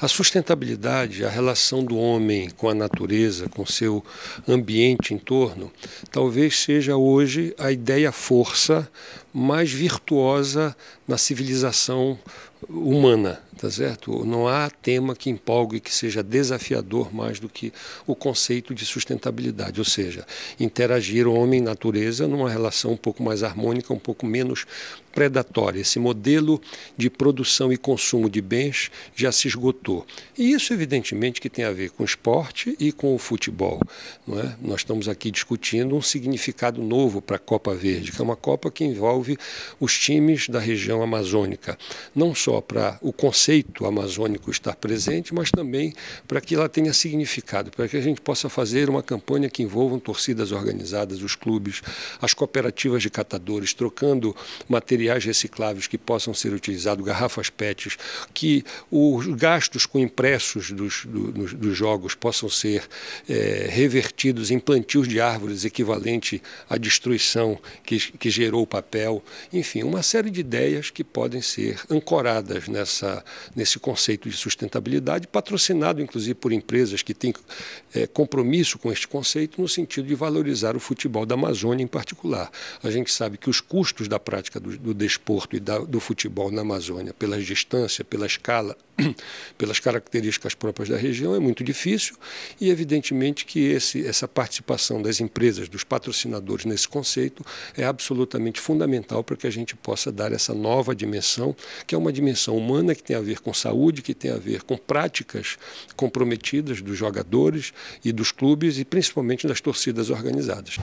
A sustentabilidade, a relação do homem com a natureza, com seu ambiente em torno, talvez seja hoje a ideia-força mais virtuosa na civilização humana, tá certo? Não há tema que empolgue que seja desafiador mais do que o conceito de sustentabilidade, ou seja, interagir homem natureza numa relação um pouco mais harmônica, um pouco menos predatória. Esse modelo de produção e consumo de bens já se esgotou. E isso evidentemente que tem a ver com o esporte e com o futebol, não é? Nós estamos aqui discutindo um significado novo para a Copa Verde, que é uma copa que envolve envolve os times da região amazônica, não só para o conceito amazônico estar presente, mas também para que ela tenha significado, para que a gente possa fazer uma campanha que envolva torcidas organizadas, os clubes, as cooperativas de catadores, trocando materiais recicláveis que possam ser utilizados, garrafas PETs, que os gastos com impressos dos, dos jogos possam ser é, revertidos em plantios de árvores equivalente à destruição que, que gerou o papel enfim, uma série de ideias que podem ser ancoradas nessa, nesse conceito de sustentabilidade, patrocinado inclusive por empresas que têm é, compromisso com este conceito, no sentido de valorizar o futebol da Amazônia em particular. A gente sabe que os custos da prática do, do desporto e da, do futebol na Amazônia, pela distância, pela escala, pelas características próprias da região, é muito difícil e, evidentemente, que esse, essa participação das empresas, dos patrocinadores nesse conceito é absolutamente fundamental para que a gente possa dar essa nova dimensão, que é uma dimensão humana que tem a ver com saúde, que tem a ver com práticas comprometidas dos jogadores e dos clubes e principalmente das torcidas organizadas.